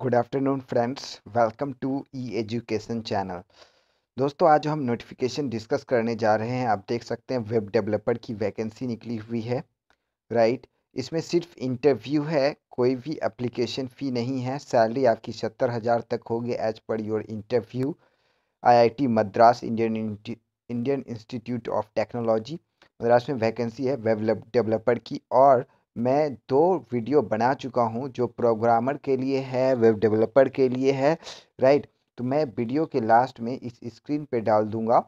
Good afternoon friends welcome to E education channel दोस्तों आज हम नोटिफिकेशन डिस्कस करने जा रहे हैं आप देख सकते हैं वेब डेवलपर की वैकेंसी निकली हुई है राइट इसमें सिर्फ इंटरव्यू है कोई भी एप्लीकेशन फ़ी नहीं है सैलरी आपकी सत्तर हज़ार तक होगी as per your interview IIT Madras Indian Indian institute of technology Madras में वैकेंसी है वेब डेवलपर की और मैं दो वीडियो बना चुका हूँ जो प्रोग्रामर के लिए है वेब डेवलपर के लिए है राइट तो मैं वीडियो के लास्ट में इस स्क्रीन पे डाल दूँगा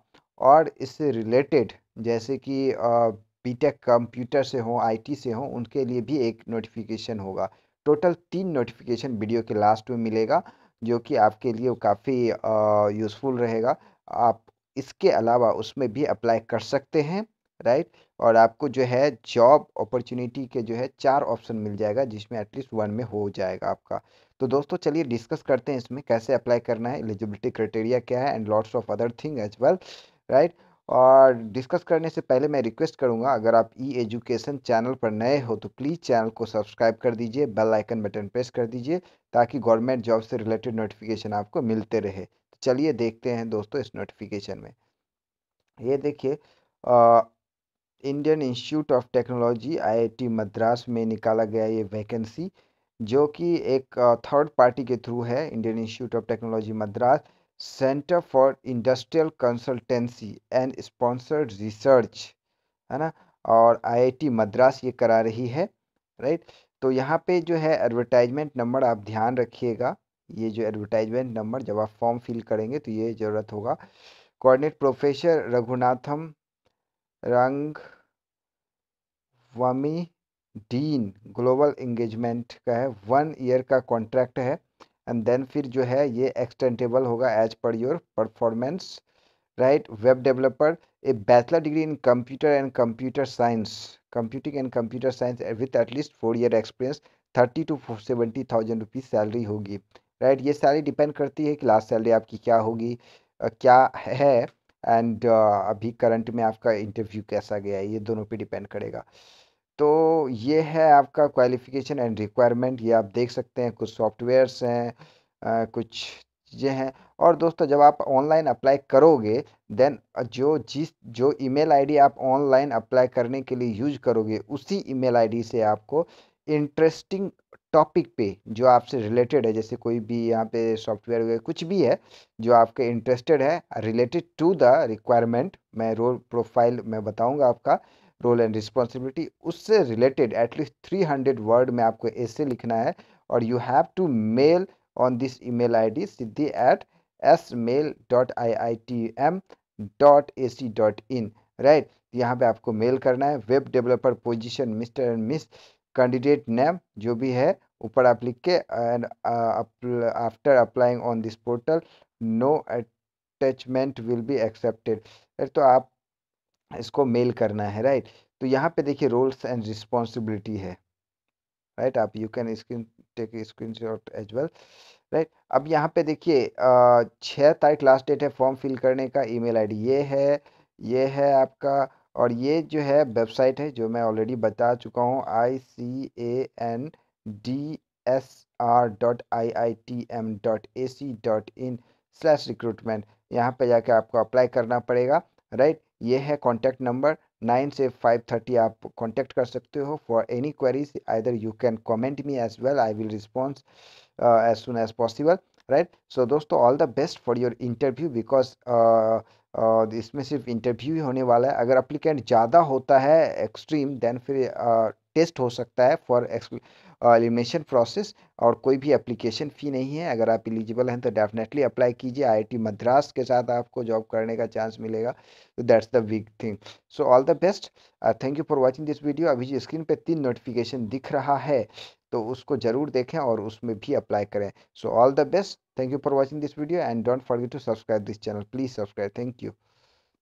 और इससे रिलेटेड जैसे कि बीटेक कंप्यूटर से हो आईटी से हो उनके लिए भी एक नोटिफिकेशन होगा टोटल तीन नोटिफिकेशन वीडियो के लास्ट में मिलेगा जो कि आपके लिए काफ़ी यूज़फुल रहेगा आप इसके अलावा उसमें भी अप्लाई कर सकते हैं राइट और आपको जो है जॉब अपॉर्चुनिटी के जो है चार ऑप्शन मिल जाएगा जिसमें एटलीस्ट वन में हो जाएगा आपका तो दोस्तों चलिए डिस्कस करते हैं इसमें कैसे अप्लाई करना है एलिजिबिलिटी क्राइटेरिया क्या है and lots of other thing as well right और डिस्कस करने से पहले मैं रिक्वेस्ट करूंगा अगर आप ई एजुकेशन चैनल पर नए हो तो प्लीज़ चैनल को सब्सक्राइब कर दीजिए बेल आइकन बटन प्रेस कर दीजिए ताकि गवर्नमेंट जॉब से रिलेटेड नोटिफिकेशन आपको मिलते रहे तो चलिए देखते हैं दोस्तों इस नोटिफिकेशन में ये देखिए Indian institute of technology IIT Madras में निकाला गया ये वैकेंसी जो कि एक थर्ड पार्टी के थ्रू है Indian institute of technology Madras centre for industrial consultancy and sponsored research है ना और आईआईटी मद्रास ये करा रही है राइट तो यहाँ पे जो है एडवर्टाइजमेंट नंबर आप ध्यान रखिएगा ये जो एडवर्टाइजमेंट नंबर जब आप फॉर्म फिल करेंगे तो ये ज़रूरत होगा कोऑर्डिनेट प्रोफेसर रघुनाथम रंग वमी डीन ग्लोबल इंगेजमेंट का है वन ईयर का कॉन्ट्रैक्ट है एंड देन फिर जो है ये एक्सटेंटेबल होगा as per your performance right web developer a bachelor degree in computer and computer science computing and computer science with at least four year experience thirty two seventy thousand rupees salary होगी right right? ये salary depend करती है कि last salary आपकी क्या होगी क्या है एंड अभी करंट में आपका इंटरव्यू कैसा गया है ये दोनों पे डिपेंड करेगा तो ये है आपका क्वालिफिकेशन एंड रिक्वायरमेंट ये आप देख सकते हैं कुछ सॉफ्टवेयर्स हैं कुछ चीज़ें हैं और दोस्तों जब आप ऑनलाइन अप्लाई करोगे देन जो जिस जो ईमेल आईडी आप ऑनलाइन अप्लाई करने के लिए यूज करोगे उसी ईमेल आईडी से आपको इंटरेस्टिंग टॉपिक पे जो आपसे रिलेटेड है जैसे कोई भी यहाँ पे सॉफ्टवेयर वगैरह कुछ भी है जो आपके इंटरेस्टेड है रिलेटेड टू द रिक्वायरमेंट मैं रोल प्रोफाइल मैं बताऊँगा आपका रोल एंड रिस्पॉन्सिबिलिटी उससे related at least three hundred word में आपको ऐसे लिखना है और you have to mail on this email I D Siddhi at S mail dot I I T M dot A C dot in right यहाँ पर आपको मेल करना है web developer position mister and miss candidate name जो भी है ऊपर आप लिख के and after applying on this portal no attachment will be accepted तो आप इसको मेल करना है राइट right? तो यहाँ पे देखिए रोल्स एंड रिस्पॉन्सिबिलिटी है राइट right? आप you can screen take screenshot as well right अब यहाँ पे देखिए uh, छः तारीख लास्ट डेट है फॉर्म फिल करने का ईमेल आईडी ये है ये है आपका और ये जो है वेबसाइट है जो मैं ऑलरेडी बता चुका हूँ I C A N D S R dot I I T M dot A C dot in slash recruitment यहाँ पर जाके आपको अप्लाई करना पड़ेगा राइट ये है कॉन्टैक्ट नंबर नाइन से फाइव थर्टी आप कॉन्टैक्ट कर सकते हो for any queries either you can comment me as well I will response as soon as possible right so दोस्तों all the best for your interview because इसमें सिर्फ interview ही होने वाला है अगर अप्लीकेंट ज़्यादा होता है एक्सट्रीम देन फिर टेस्ट uh, हो सकता है फॉर एलिमिनेशन प्रोसेस और कोई भी एप्लीकेशन फ़ी नहीं है अगर आप एलिजिबल हैं तो डेफिनेटली अप्लाई कीजिए आईआईटी मद्रास के साथ आपको जॉब करने का चांस मिलेगा तो that's the big thing so all the best thank you for watching this video अभी स्क्रीन पे तीन नोटिफिकेशन दिख रहा है तो उसको ज़रूर देखें और उसमें भी अप्लाई करें so all the best thank you for watching this video and don't forget to subscribe this channel please subscribe thank you